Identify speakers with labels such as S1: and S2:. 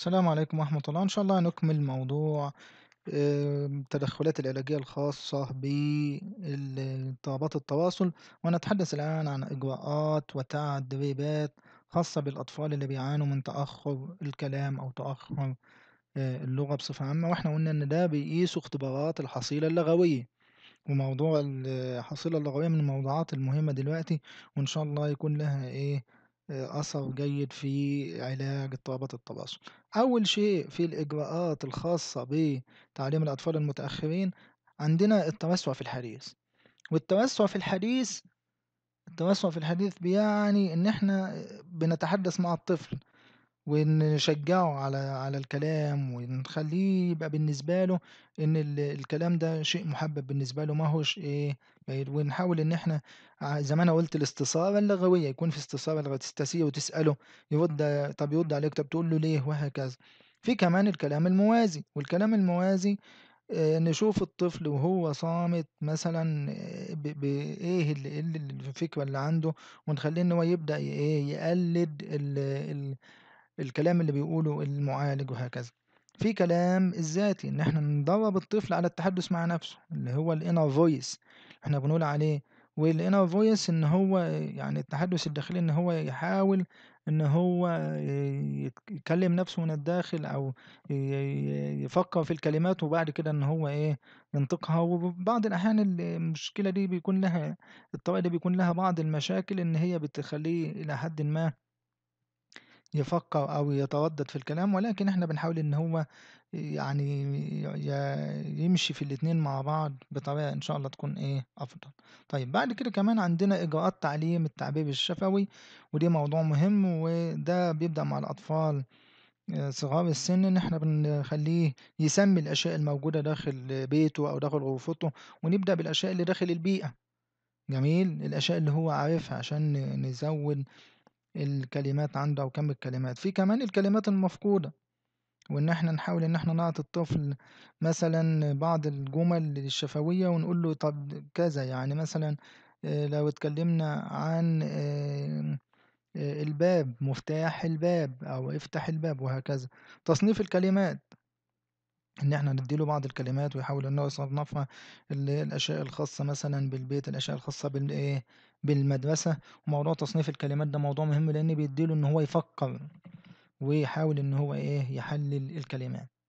S1: السلام عليكم ورحمة الله إن شاء الله هنكمل موضوع آه، التدخلات العلاجية الخاصة باضطرابات التواصل ونتحدث الآن عن إجراءات وتدريبات خاصة بالأطفال اللي بيعانوا من تأخر الكلام أو تأخر آه، اللغة بصفة عامة وإحنا قلنا إن ده بيقيسوا اختبارات الحصيلة اللغوية وموضوع الحصيلة اللغوية من الموضوعات المهمة دلوقتي وإن شاء الله يكون لها إيه أثر جيد في علاج اضطرابات التواصل أول شيء في الإجراءات الخاصة بتعليم الأطفال المتأخرين عندنا التوسع في الحديث والتوسع في الحديث التوسع في الحديث بيعني إن إحنا بنتحدث مع الطفل ونشجّعه على على الكلام، ونخلّيه يبقى بالنسبة له إن الكلام ده شيء محبّب بالنسبة له ما هوش إيه، ونحاول إن إحنا زي ما أنا قُلت الاستثارة اللغوية، يكون في استثارة لغوية تستسيه وتسأله، يرُد طَب يرُد عليك، طَب تقول له ليه، وهكذا. في كمان الكلام الموازي، والكلام الموازي آه، نشوف الطفل وهو صامت مثلًا بايه إيه, إيه الفكرة اللي عنده، ونخلّيه إن هو يبدأ إيه، يقلِّد ال ال الكلام اللي بيقوله المعالج وهكذا في كلام الذاتي ان احنا ندرب الطفل على التحدث مع نفسه اللي هو الانر فويس احنا بنقول عليه والانر فويس ان هو يعني التحدث الداخلي ان هو يحاول ان هو يكلم نفسه من الداخل او يفكر في الكلمات وبعد كده ان هو ايه ينطقها وبعض الاحيان المشكله دي بيكون لها الطريقه دي بيكون لها بعض المشاكل ان هي بتخليه الى حد ما يفكر أو يتردد في الكلام ولكن إحنا بنحاول إن هو يعني يمشي في الاتنين مع بعض بطريقة إن شاء الله تكون إيه أفضل. طيب بعد كده كمان عندنا إجراءات تعليم التعبير الشفوي ودي موضوع مهم وده بيبدأ مع الأطفال آه، صغار السن إن إحنا بنخليه يسمي الأشياء الموجودة داخل بيته أو داخل غرفته ونبدأ بالأشياء اللي داخل البيئة. جميل، الأشياء اللي هو عارفها عشان نزود الكلمات عنده أو كم الكلمات في كمان الكلمات المفقودة وإن احنا نحاول إن احنا نعطي الطفل مثلا بعض الجمل الشفوية ونقول له طب كذا يعني مثلا آه، لو اتكلمنا عن آه، آه، الباب مفتاح الباب أو افتح الباب وهكذا تصنيف الكلمات ان احنا نديله بعض الكلمات ويحاول ان هو يصنفها الاشياء الخاصه مثلا بالبيت الاشياء الخاصه بالايه بالمدرسة وموضوع تصنيف الكلمات ده موضوع مهم لأن بيديله إن هو يفكر ويحاول إن هو إيه يحلل الكلمات